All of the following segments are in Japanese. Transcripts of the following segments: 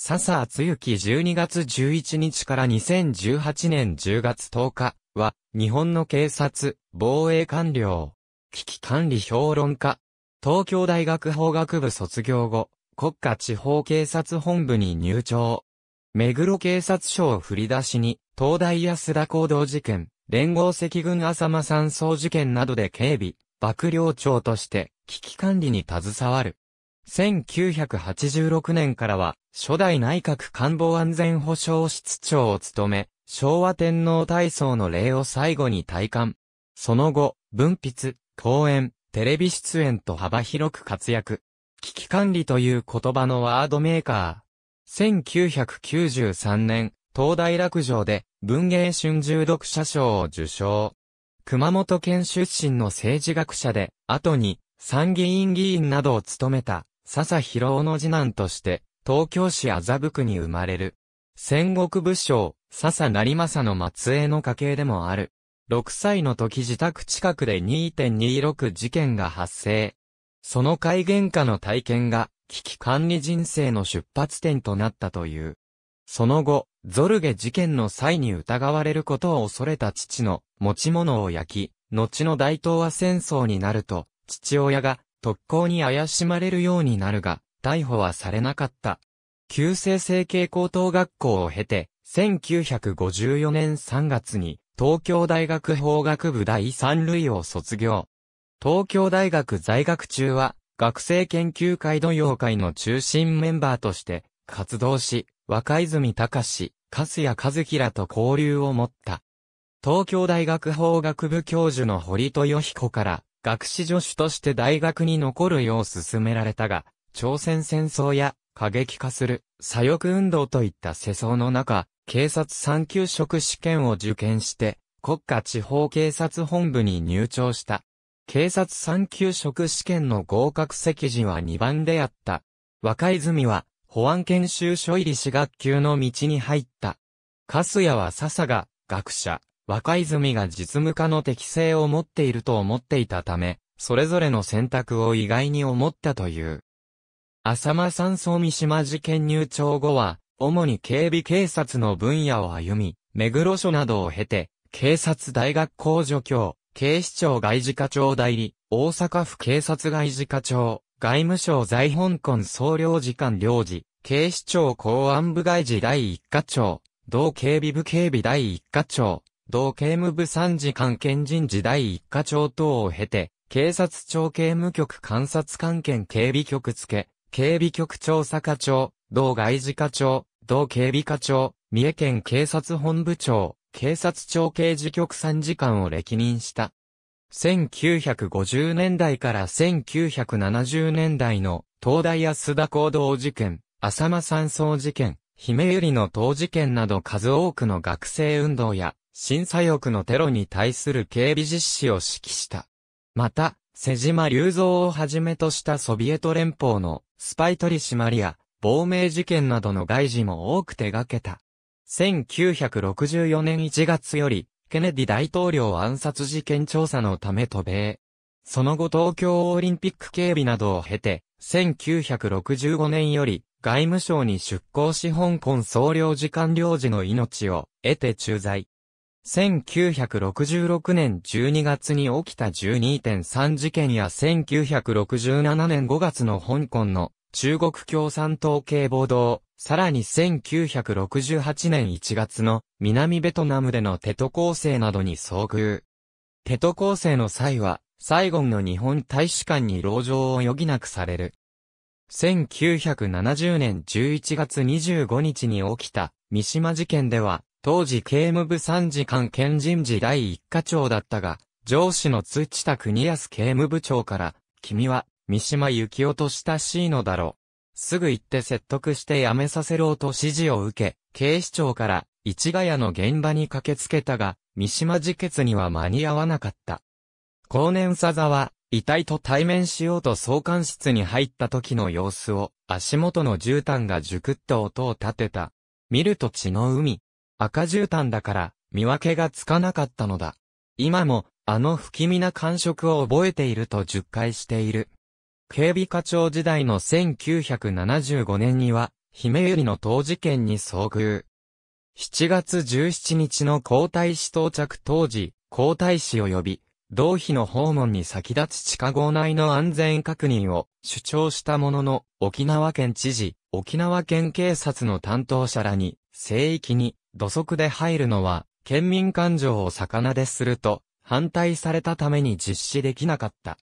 笹厚雪12月11日から2018年10月10日は、日本の警察、防衛官僚、危機管理評論家、東京大学法学部卒業後、国家地方警察本部に入庁。目黒警察署を振り出しに、東大安田行動事件、連合赤軍浅間山荘事件などで警備、幕僚長として、危機管理に携わる。1986年からは、初代内閣官房安全保障室長を務め、昭和天皇体操の礼を最後に体感。その後、文筆、講演、テレビ出演と幅広く活躍。危機管理という言葉のワードメーカー。1993年、東大落城で文芸春秋読者賞を受賞。熊本県出身の政治学者で、後に参議院議員などを務めた笹広尾の次男として、東京市麻布区に生まれる。戦国武将、笹成政の末裔の家系でもある。6歳の時自宅近くで2.26事件が発生。その戒厳下の体験が、危機管理人生の出発点となったという。その後、ゾルゲ事件の際に疑われることを恐れた父の持ち物を焼き、後の大東亜戦争になると、父親が特攻に怪しまれるようになるが、逮捕はされなかった。旧制成形高等学校を経て、1954年3月に東京大学法学部第三類を卒業。東京大学在学中は学生研究会土曜会の中心メンバーとして活動し、若泉隆、粕谷和樹らと交流を持った。東京大学法学部教授の堀豊彦から学士助手として大学に残るよう勧められたが、朝鮮戦争や過激化する左翼運動といった世相の中、警察産休職試験を受験して、国家地方警察本部に入庁した。警察産休職試験の合格席次は2番であった。若泉は、保安研修所入り士学級の道に入った。粕谷は笹が、学者、若泉が実務家の適性を持っていると思っていたため、それぞれの選択を意外に思ったという。浅間山荘三島事件入庁後は、主に警備警察の分野を歩み、目黒署などを経て、警察大学校助教、警視庁外事課長代理、大阪府警察外事課長、外務省在香港総領事館領事、警視庁公安部外事第一課長、同警備部警備第一課長、同刑務部参事官検人事第一課長等を経て、警察庁刑務局監察官検警備局付、警備局調査課長、同外事課長、同警備課長、三重県警察本部長、警察庁刑事局参事官を歴任した。1950年代から1970年代の東大安田行動事件、浅間山荘事件、姫百合の当事件など数多くの学生運動や新左翼のテロに対する警備実施を指揮した。また、瀬島隆三をはじめとしたソビエト連邦のスパイ取締りや亡命事件などの外事も多く手掛けた。1964年1月より、ケネディ大統領暗殺事件調査のため渡米。その後東京オリンピック警備などを経て、1965年より外務省に出向し香港総領事官領事の命を得て駐在。1966年12月に起きた12.3事件や1967年5月の香港の中国共産党系暴動、さらに1968年1月の南ベトナムでのテト構成などに遭遇。テト構成の際は、サイゴンの日本大使館に牢状を余儀なくされる。1970年11月25日に起きた三島事件では、当時刑務部参事官兼人事第一課長だったが、上司の土田国安刑務部長から、君は、三島幸紀夫と親しいのだろう。すぐ行って説得して辞めさせろと指示を受け、警視庁から、市ヶ谷の現場に駆けつけたが、三島自決には間に合わなかった。後年佐沢、遺体と対面しようと相関室に入った時の様子を、足元の絨毯がじゅくっと音を立てた。見ると血の海、赤絨毯だから、見分けがつかなかったのだ。今も、あの不気味な感触を覚えていると10回している。警備課長時代の1975年には、姫百合の当事件に遭遇。7月17日の皇太子到着当時、皇太子を呼び、同日の訪問に先立つ地下号内の安全確認を主張したものの、沖縄県知事、沖縄県警察の担当者らに、聖域に土足で入るのは、県民感情を逆なですると、反対されたために実施できなかった。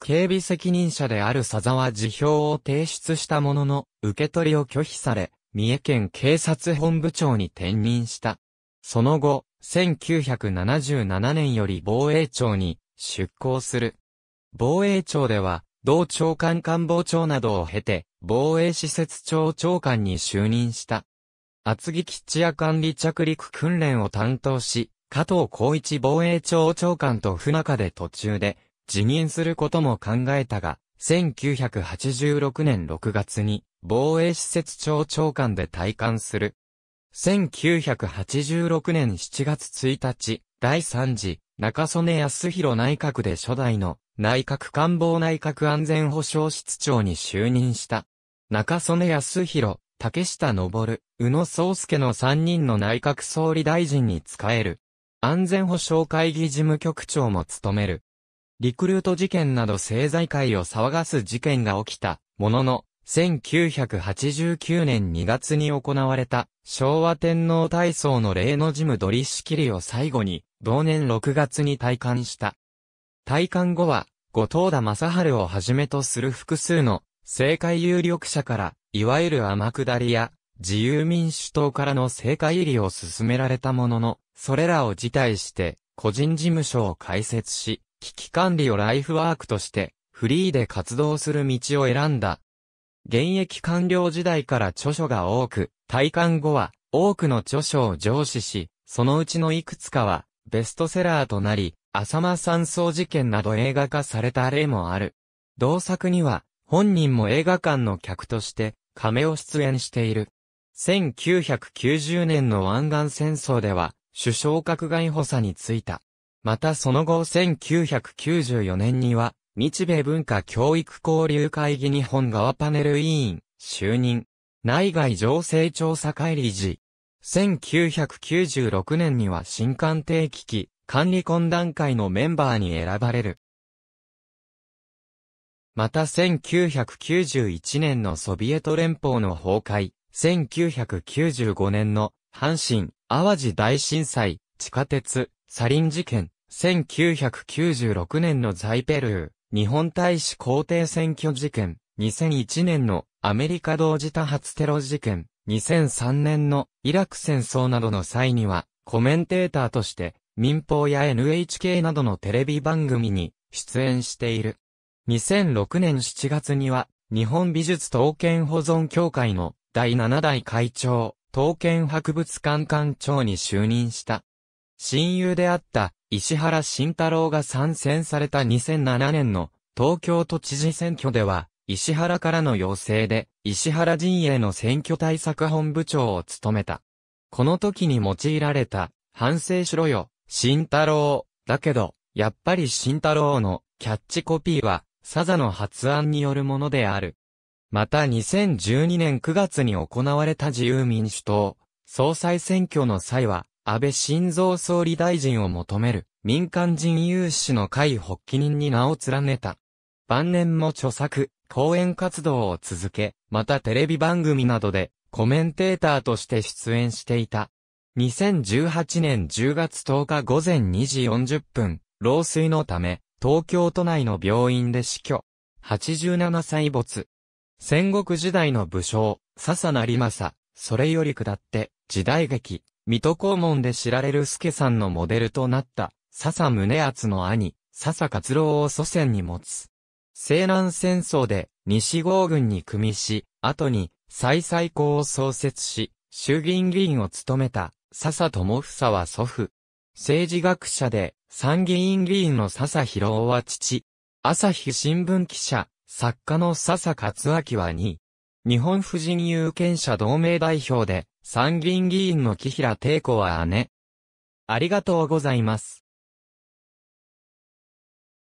警備責任者である佐沢辞表を提出したものの、受け取りを拒否され、三重県警察本部長に転任した。その後、1977年より防衛庁に出向する。防衛庁では、同長官官房長などを経て、防衛施設庁長官に就任した。厚木基地や管理着陸訓練を担当し、加藤光一防衛庁長官と不仲で途中で辞任することも考えたが、1986年6月に防衛施設庁長官で退官する。1986年7月1日、第3次中曽根康弘内閣で初代の内閣官房内閣安全保障室長に就任した。中曽根康弘、竹下登、宇野宗介の3人の内閣総理大臣に仕える。安全保障会議事務局長も務める。リクルート事件など政財界を騒がす事件が起きた、ものの、1989年2月に行われた昭和天皇体操の例の事務取り仕切りを最後に同年6月に退官した。退官後は後藤田正春をはじめとする複数の政界有力者からいわゆる天下りや、自由民主党からの政界入りを進められたものの、それらを辞退して、個人事務所を開設し、危機管理をライフワークとして、フリーで活動する道を選んだ。現役官僚時代から著書が多く、退官後は多くの著書を上司し、そのうちのいくつかはベストセラーとなり、浅間山荘事件など映画化された例もある。同作には、本人も映画館の客として、亀を出演している。1990年の湾岸戦争では、首相閣外補佐に就いた。またその後1994年には、日米文化教育交流会議日本側パネル委員、就任。内外情勢調査会理事。1996年には新官邸危機、管理懇談会のメンバーに選ばれる。また1991年のソビエト連邦の崩壊、1995年の阪神、淡路大震災、地下鉄、サリン事件、1996年のザイペルー、日本大使公邸選挙事件、2001年のアメリカ同時多発テロ事件、2003年のイラク戦争などの際には、コメンテーターとして、民放や NHK などのテレビ番組に出演している。2006年7月には、日本美術刀剣保存協会の第7代会長、刀剣博物館館長に就任した。親友であった石原慎太郎が参戦された2007年の東京都知事選挙では、石原からの要請で、石原陣営の選挙対策本部長を務めた。この時に用いられた、反省しろよ、慎太郎、だけど、やっぱり慎太郎のキャッチコピーは、サザの発案によるものである。また2012年9月に行われた自由民主党、総裁選挙の際は、安倍晋三総理大臣を求める、民間人有志の会発起人に名を連ねた。晩年も著作、講演活動を続け、またテレビ番組などで、コメンテーターとして出演していた。2018年10月10日午前2時40分、老衰のため、東京都内の病院で死去。87歳没。戦国時代の武将、笹成政、それより下って、時代劇、水戸黄門で知られる助さんのモデルとなった、笹宗厚の兄、笹勝郎を祖先に持つ。西南戦争で西郷軍に組みし、後に再最高を創設し、衆議院議員を務めた笹友房は祖父、政治学者で参議院議員の笹博夫は父。朝日新聞記者、作家の笹勝明は2。日本婦人有権者同盟代表で参議院議員の木平定子は姉。ありがとうございます。